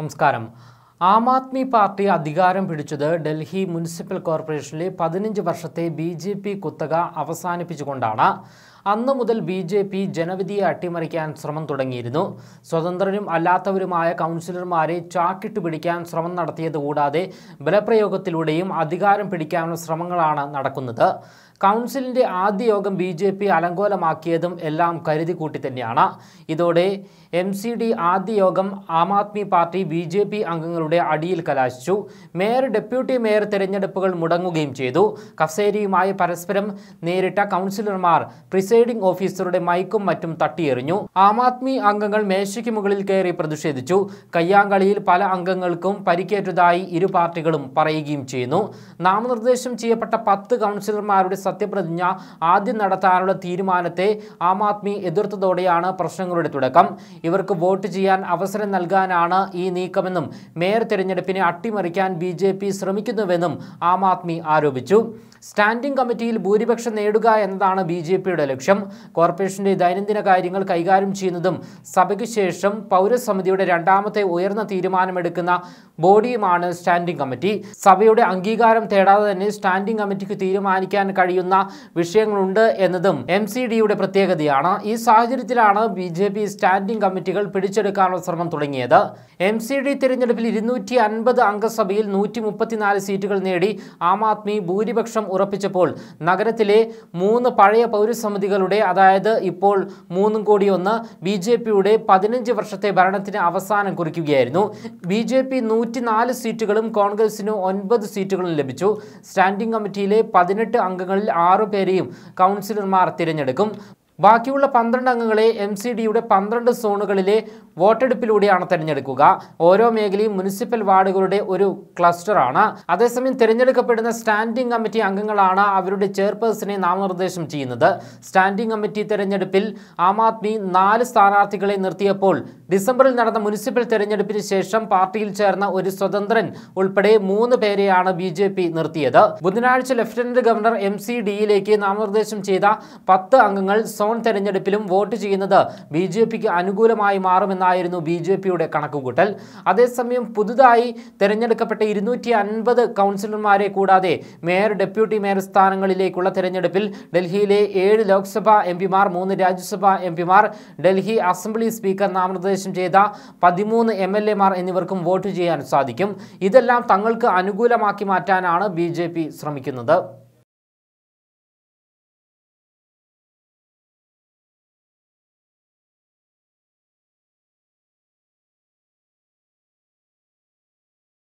നമസ്കാരം ആം ആദ്മി പാർട്ടി അധികാരം പിടിച്ചത് ഡൽഹി മുനിസിപ്പൽ കോർപ്പറേഷനിലെ പതിനഞ്ച് വർഷത്തെ ബി ജെ പി കുത്തക അവസാനിപ്പിച്ചുകൊണ്ടാണ് അന്ന് മുതൽ ബി ജെ പി ജനവിധിയെ അട്ടിമറിക്കാൻ ശ്രമം തുടങ്ങിയിരുന്നു സ്വതന്ത്രരും അല്ലാത്തവരുമായ കൗൺസിലർമാരെ ചാക്കിട്ട് പിടിക്കാൻ ശ്രമം നടത്തിയത് കൂടാതെ ബലപ്രയോഗത്തിലൂടെയും അധികാരം പിടിക്കാനുള്ള ശ്രമങ്ങളാണ് നടക്കുന്നത് കൗൺസിലിൻ്റെ ആദ്യ യോഗം ബി ജെ പി അലങ്കോലമാക്കിയതും എല്ലാം കൂട്ടി തന്നെയാണ് ഇതോടെ എം സി ഡി ആദ്യ യോഗം Aam Aadmi Party B J P അംഗങ്ങളുടെ അടിയിൽ കലാശിച്ചു മേയർ ഡെപ്യൂട്ടി മേയർ തെരഞ്ഞെടുപ്പുകൾ മുടങ്ങുകയും ചെയ്തു കസേരയുമായി പരസ്പരം നേരിട്ട കൗൺസിലർമാർ പ്രിസൈഡിംഗ് ഓഫീസറുടെ മൈക്കും മറ്റും തട്ടിയെറിഞ്ഞു ആം ആദ്മി അംഗങ്ങൾ മേശയ്ക്ക് മുകളിൽ കയറി പ്രതിഷേധിച്ചു കയ്യാങ്കളിയിൽ പല അംഗങ്ങൾക്കും പരിക്കേറ്റതായി ഇരു പാർട്ടികളും പറയുകയും ചെയ്യുന്നു നാമനിർദ്ദേശം ചെയ്യപ്പെട്ട പത്ത് കൗൺസിലർമാരുടെ സത്യപ്രതിജ്ഞ ആദ്യം നടത്താനുള്ള തീരുമാനത്തെ ആം ആദ്മി എതിർത്തതോടെയാണ് പ്രശ്നങ്ങളുടെ തുടക്കം ഇവർക്ക് വോട്ട് ചെയ്യാൻ അവസരം നൽകാനാണ് ഈ നീക്കമെന്നും മേയർ തെരഞ്ഞെടുപ്പിനെ അട്ടിമറിക്കാൻ ബി ജെ പി ശ്രമിക്കുന്നുവെന്നും ആം ആദ്മി ആരോപിച്ചു സ്റ്റാൻഡിംഗ് കമ്മിറ്റിയിൽ ഭൂരിപക്ഷം നേടുക എന്നതാണ് ബി ജെ പിയുടെ ലക്ഷ്യം ലക്ഷ്യം കോർപ്പറേഷന്റെ ദൈനംദിന കാര്യങ്ങൾ കൈകാര്യം ചെയ്യുന്നതും സഭയ്ക്ക് ശേഷം പൗരസമിതിയുടെ രണ്ടാമത്തെ ഉയർന്ന തീരുമാനമെടുക്കുന്ന ബോഡിയുമാണ് സ്റ്റാൻഡിംഗ് കമ്മിറ്റി സഭയുടെ അംഗീകാരം തേടാതെ തന്നെ സ്റ്റാൻഡിംഗ് കമ്മിറ്റിക്ക് തീരുമാനിക്കാൻ കഴിയുന്ന വിഷയങ്ങളുണ്ട് എന്നതും എം സി ഡിയുടെ പ്രത്യേകതയാണ് ഈ സാഹചര്യത്തിലാണ് ബി ജെ പി സ്റ്റാൻഡിംഗ് കമ്മിറ്റികൾ പിടിച്ചെടുക്കാനുള്ള ശ്രമം തുടങ്ങിയത് എം സി ഡി തിരഞ്ഞെടുപ്പിൽ ഇരുന്നൂറ്റി അൻപത് അംഗസഭയിൽ നൂറ്റി മുപ്പത്തിനാല് സീറ്റുകൾ നേടി ആം ആദ്മി ഭൂരിപക്ഷം ഉറപ്പിച്ചപ്പോൾ നഗരത്തിലെ മൂന്ന് പഴയ പൗരസമിതികൾ പാർട്ടികളുടെ അതായത് ഇപ്പോൾ മൂന്നും കോടി ഒന്ന് ബി ജെ പിയുടെ പതിനഞ്ച് വർഷത്തെ ഭരണത്തിന് അവസാനം കുറിക്കുകയായിരുന്നു ബി ജെ പി നൂറ്റിനാല് സീറ്റുകളും കോൺഗ്രസിന് ഒൻപത് സീറ്റുകളും ലഭിച്ചു സ്റ്റാൻഡിംഗ് കമ്മിറ്റിയിലെ പതിനെട്ട് അംഗങ്ങളിൽ ആറു പേരെയും കൗൺസിലർമാർ തിരഞ്ഞെടുക്കും ബാക്കിയുള്ള പന്ത്രണ്ട് അംഗങ്ങളെ എം സി ഡിയുടെ പന്ത്രണ്ട് സോണുകളിലെ വോട്ടെടുപ്പിലൂടെയാണ് തിരഞ്ഞെടുക്കുക ഓരോ മേഖലയും മുനിസിപ്പൽ വാർഡുകളുടെ ഒരു ക്ലസ്റ്ററാണ് അതേസമയം തിരഞ്ഞെടുക്കപ്പെടുന്ന സ്റ്റാൻഡിംഗ് കമ്മിറ്റി അംഗങ്ങളാണ് അവരുടെ ചെയർപേഴ്സണെ നാമനിർദ്ദേശം ചെയ്യുന്നത് സ്റ്റാൻഡിംഗ് കമ്മിറ്റി തെരഞ്ഞെടുപ്പിൽ ആം ആദ്മി നാല് സ്ഥാനാർത്ഥികളെ നിർത്തിയപ്പോൾ ഡിസംബറിൽ നടന്ന മുനിസിപ്പൽ തെരഞ്ഞെടുപ്പിന് ശേഷം പാർട്ടിയിൽ ചേർന്ന ഒരു സ്വതന്ത്രൻ ഉൾപ്പെടെ മൂന്ന് പേരെയാണ് ബി ജെ പി നിർത്തിയത് ബുധനാഴ്ച ലഫ്റ്റനന്റ് ഗവർണർ എം സി ഡിയിലേക്ക് നാമനിർദ്ദേശം ചെയ്ത പത്ത് അംഗങ്ങൾ സോൺ തെരഞ്ഞെടുപ്പിലും വോട്ട് ചെയ്യുന്നത് ബി ജെ പിക്ക് അനുകൂലമായി മാറുമെന്നാണ് ആയിരുന്നു ബി ജെ പിയുടെ കണക്കുകൂട്ടൽ അതേസമയം പുതുതായി തിരഞ്ഞെടുക്കപ്പെട്ട ഇരുന്നൂറ്റി അൻപത് കൗൺസിലർമാരെ കൂടാതെ മേയർ ഡെപ്യൂട്ടി മേയർ സ്ഥാനങ്ങളിലേക്കുള്ള തിരഞ്ഞെടുപ്പിൽ ഡൽഹിയിലെ ഏഴ് ലോക്സഭാ എം പിമാർ മൂന്ന് രാജ്യസഭാ എം പിമാർ ഡൽഹി അസംബ്ലി സ്പീക്കർ നാമനിർദ്ദേശം ചെയ്ത പതിമൂന്ന് എം എൽ മാർ എന്നിവർക്കും വോട്ട് ചെയ്യാൻ സാധിക്കും ഇതെല്ലാം തങ്ങൾക്ക് അനുകൂലമാക്കി മാറ്റാനാണ് ബി ശ്രമിക്കുന്നത്